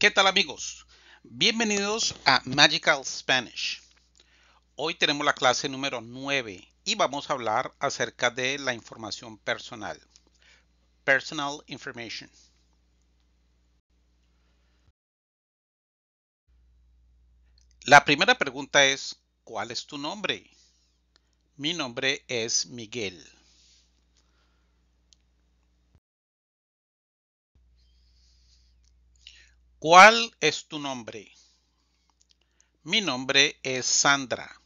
¿Qué tal amigos? Bienvenidos a Magical Spanish. Hoy tenemos la clase número 9 y vamos a hablar acerca de la información personal. Personal Information. La primera pregunta es, ¿cuál es tu nombre? Mi nombre es Miguel. ¿Cuál es tu nombre? Mi nombre es Sandra.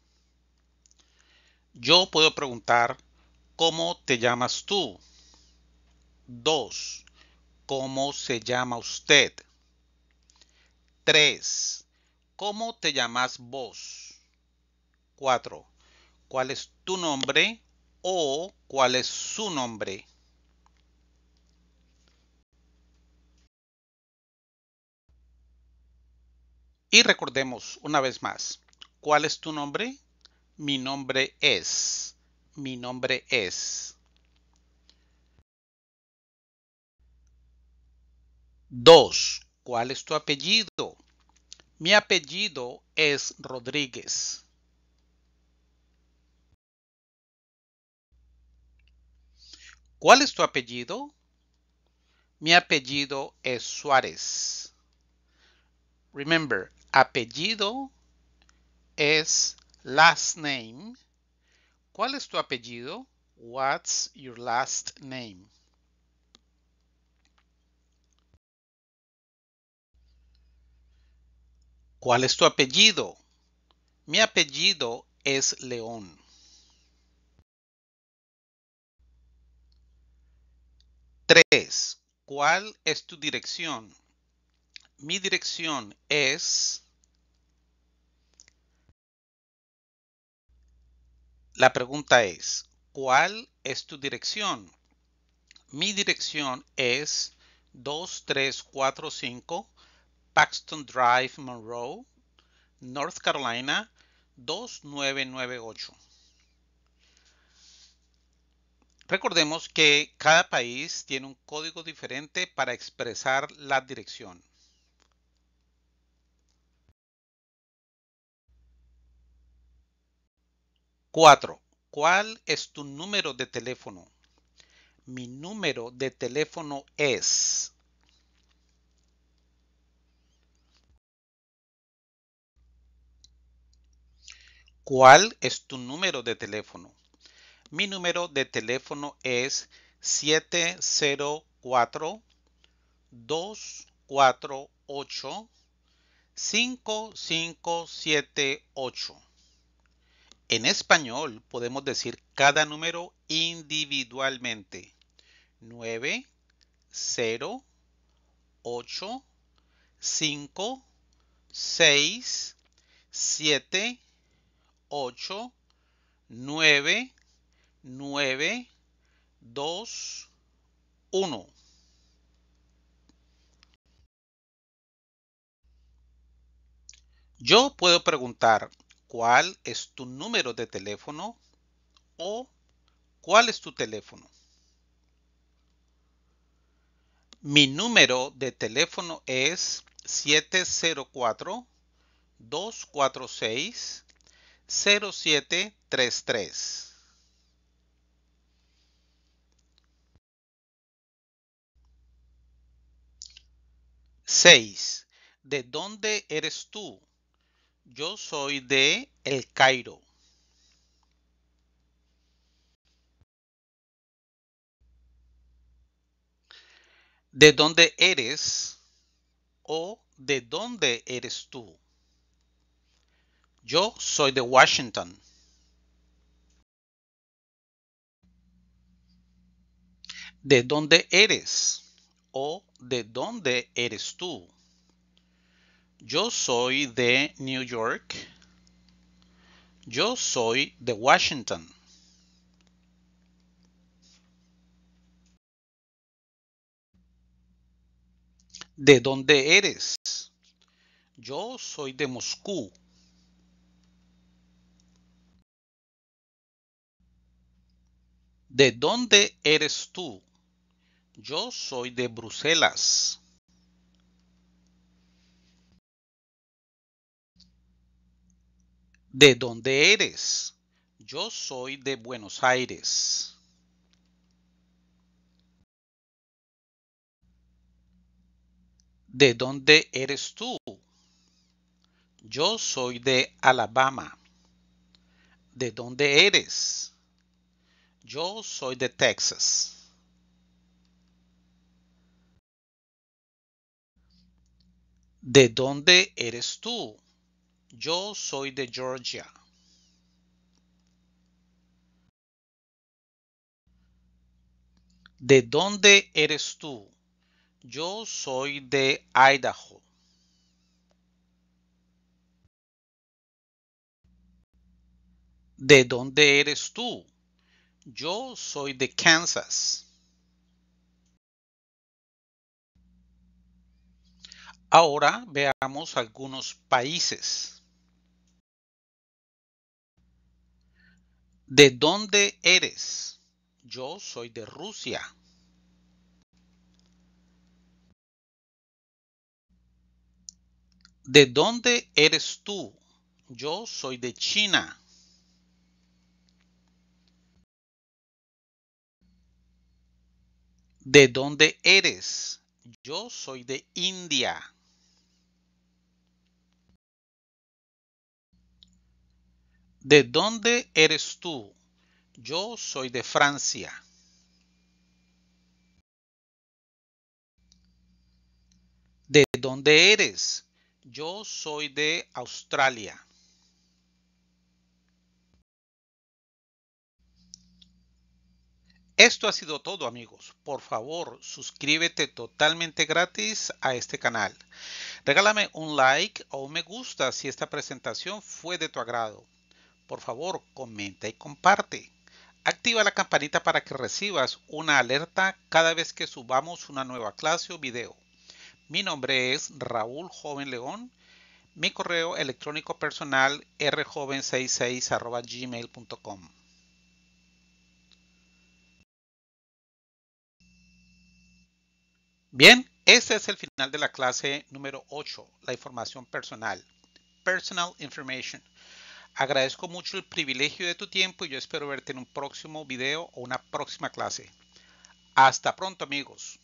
Yo puedo preguntar, ¿cómo te llamas tú? 2. ¿Cómo se llama usted? 3. ¿Cómo te llamas vos? 4. ¿Cuál es tu nombre o cuál es su nombre? Y recordemos una vez más, ¿cuál es tu nombre? Mi nombre es. Mi nombre es. Dos. ¿Cuál es tu apellido? Mi apellido es Rodríguez. ¿Cuál es tu apellido? Mi apellido es Suárez. Remember, apellido es last name. ¿Cuál es tu apellido? What's your last name? ¿Cuál es tu apellido? Mi apellido es León. Tres. ¿Cuál es tu dirección? Mi dirección es La pregunta es, ¿cuál es tu dirección? Mi dirección es 2345 Paxton Drive, Monroe, North Carolina 2998. Recordemos que cada país tiene un código diferente para expresar la dirección. 4. ¿Cuál es tu número de teléfono? Mi número de teléfono es... ¿Cuál es tu número de teléfono? Mi número de teléfono es 704 248 5578. En español podemos decir cada número individualmente. 9, 0, 8, 5, 6, 7, 8, 9, 9, 2, 1. Yo puedo preguntar, cuál es tu número de teléfono o cuál es tu teléfono. Mi número de teléfono es 704-246-0733. 6. ¿De dónde eres tú? Yo soy de El Cairo. ¿De dónde eres? ¿O de dónde eres tú? Yo soy de Washington. ¿De dónde eres? ¿O de dónde eres tú? Yo soy de New York. Yo soy de Washington. ¿De dónde eres? Yo soy de Moscú. ¿De dónde eres tú? Yo soy de Bruselas. ¿De dónde eres? Yo soy de Buenos Aires. ¿De dónde eres tú? Yo soy de Alabama. ¿De dónde eres? Yo soy de Texas. ¿De dónde eres tú? Yo soy de Georgia. ¿De dónde eres tú? Yo soy de Idaho. ¿De dónde eres tú? Yo soy de Kansas. Ahora veamos algunos países. ¿De dónde eres? Yo soy de Rusia. ¿De dónde eres tú? Yo soy de China. ¿De dónde eres? Yo soy de India. ¿De dónde eres tú? Yo soy de Francia. ¿De dónde eres? Yo soy de Australia. Esto ha sido todo amigos. Por favor, suscríbete totalmente gratis a este canal. Regálame un like o un me gusta si esta presentación fue de tu agrado. Por favor, comenta y comparte. Activa la campanita para que recibas una alerta cada vez que subamos una nueva clase o video. Mi nombre es Raúl Joven León. Mi correo electrónico personal rjoven66@gmail.com. Bien, este es el final de la clase número 8, la información personal. Personal Information. Agradezco mucho el privilegio de tu tiempo y yo espero verte en un próximo video o una próxima clase. Hasta pronto amigos.